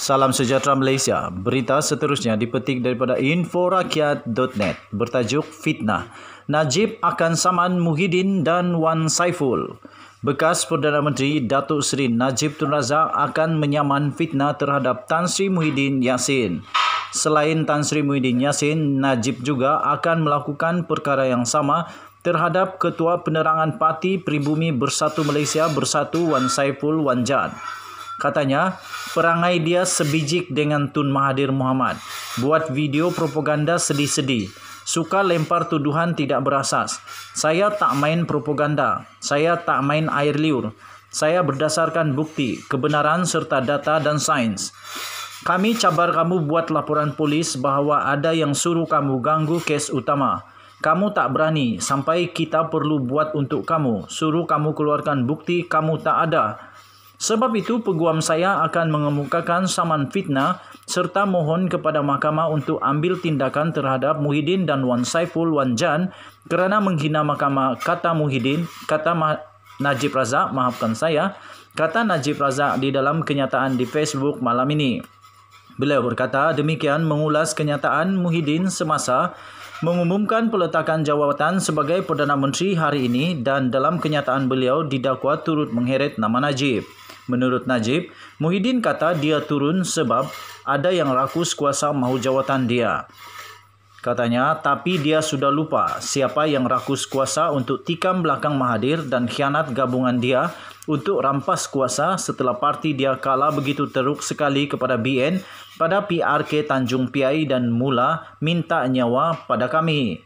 Salam sejahtera Malaysia. Berita seterusnya dipetik daripada inforakyat.net bertajuk Fitnah. Najib akan saman Muhyiddin dan Wan Saiful. Bekas Perdana Menteri Datuk Seri Najib Tun Razak akan menyaman fitnah terhadap Tan Sri Muhyiddin Yassin. Selain Tan Sri Muhyiddin Yassin, Najib juga akan melakukan perkara yang sama terhadap Ketua Penerangan Parti Pribumi Bersatu Malaysia Bersatu Wan Saiful Wan Jan. Katanya, perangai dia sebijik dengan Tun Mahathir Muhammad. Buat video propaganda sedih-sedih. Suka lempar tuduhan tidak berasas. Saya tak main propaganda. Saya tak main air liur. Saya berdasarkan bukti, kebenaran serta data dan sains. Kami cabar kamu buat laporan polis bahawa ada yang suruh kamu ganggu kes utama. Kamu tak berani sampai kita perlu buat untuk kamu. Suruh kamu keluarkan bukti kamu tak ada. Sebab itu peguam saya akan mengemukakan saman fitnah serta mohon kepada mahkamah untuk ambil tindakan terhadap Muhyiddin dan Wan Saiful Wan Jan kerana menghina mahkamah kata Muhyiddin, kata Ma- Najib Razak, maafkan saya, kata Najib Razak di dalam kenyataan di Facebook malam ini. Beliau berkata demikian mengulas kenyataan Muhyiddin semasa mengumumkan peletakan jawatan sebagai Perdana Menteri hari ini dan dalam kenyataan beliau didakwa turut mengheret nama Najib. Menurut Najib, Muhyiddin kata dia turun sebab ada yang rakus kuasa mahu jawatan dia. Katanya, tapi dia sudah lupa siapa yang rakus kuasa untuk tikam belakang Mahathir dan khianat gabungan dia untuk rampas kuasa setelah parti dia kalah begitu teruk sekali kepada BN pada PRK Tanjung Piai dan mula minta nyawa pada kami.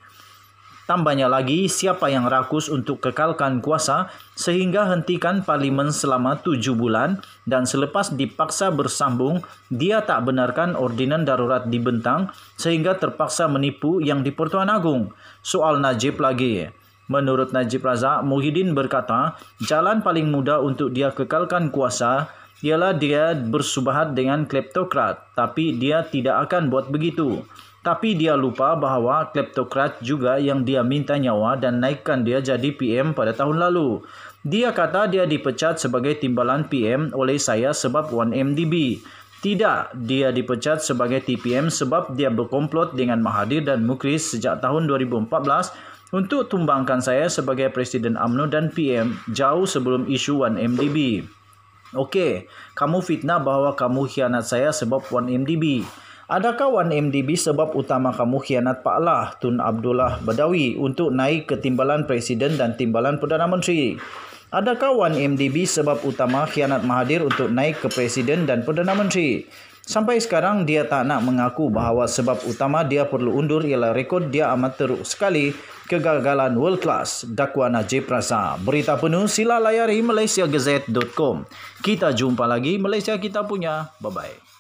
Tambahnya lagi, siapa yang rakus untuk kekalkan kuasa sehingga hentikan parlimen selama tujuh bulan dan selepas dipaksa bersambung, dia tak benarkan ordinan darurat dibentang sehingga terpaksa menipu yang di Pertuan Agung. Soal Najib lagi. Menurut Najib Razak, Muhyiddin berkata, jalan paling mudah untuk dia kekalkan kuasa ialah dia bersubahat dengan kleptokrat, tapi dia tidak akan buat begitu. Tapi dia lupa bahawa kleptokrat juga yang dia minta nyawa dan naikkan dia jadi PM pada tahun lalu. Dia kata dia dipecat sebagai timbalan PM oleh saya sebab 1MDB. Tidak, dia dipecat sebagai TPM sebab dia berkomplot dengan Mahathir dan Mukris sejak tahun 2014 untuk tumbangkan saya sebagai Presiden AMNO dan PM jauh sebelum isu 1MDB. Okey, kamu fitnah bahawa kamu khianat saya sebab 1MDB. Adakah 1MDB sebab utama kamu khianat Pak Lah, Tun Abdullah Badawi untuk naik ke timbalan Presiden dan timbalan Perdana Menteri? ada kawan MDB sebab utama khianat Mahathir untuk naik ke Presiden dan Perdana Menteri. Sampai sekarang dia tak nak mengaku bahawa sebab utama dia perlu undur ialah rekod dia amat teruk sekali kegagalan world class dakwa Najib Rasa. Berita penuh sila layari malaysiagazette.com. Kita jumpa lagi Malaysia kita punya. Bye bye.